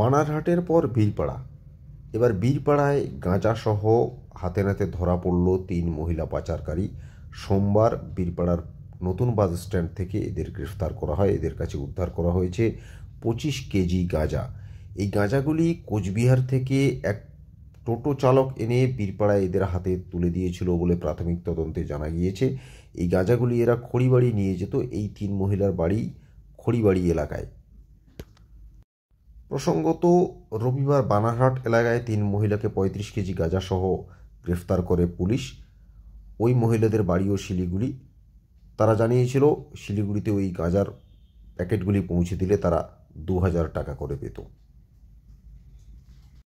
বানারহাটের পর বীরপাড়া এবার বীরপাড়ায় গাঁজাসহ হাতে নাতে ধরা পড়ল তিন মহিলা পাচারকারী সোমবার বীরপাড়ার নতুন বাস স্ট্যান্ড থেকে এদের গ্রেফতার করা হয় এদের কাছে উদ্ধার করা হয়েছে পঁচিশ কেজি গাঁজা এই গাঁজাগুলি কোচবিহার থেকে এক টোটো চালক এনে বীরপাড়ায় এদের হাতে তুলে দিয়েছিল বলে প্রাথমিক তদন্তে জানা গিয়েছে এই গাঁজাগুলি এরা খড়িবাড়ি নিয়ে যেত এই তিন মহিলার বাড়ি খড়িবাড়ি এলাকায় প্রসঙ্গত রবিবার বানারহাট এলাকায় তিন মহিলাকে পঁয়ত্রিশ কেজি গাঁজাসহ গ্রেফতার করে পুলিশ ওই মহিলাদের বাড়ি ও শিলিগুড়ি তারা জানিয়েছিল শিলিগুড়িতে ওই গাঁজার প্যাকেটগুলি পৌঁছে দিলে তারা দু হাজার টাকা করে পেত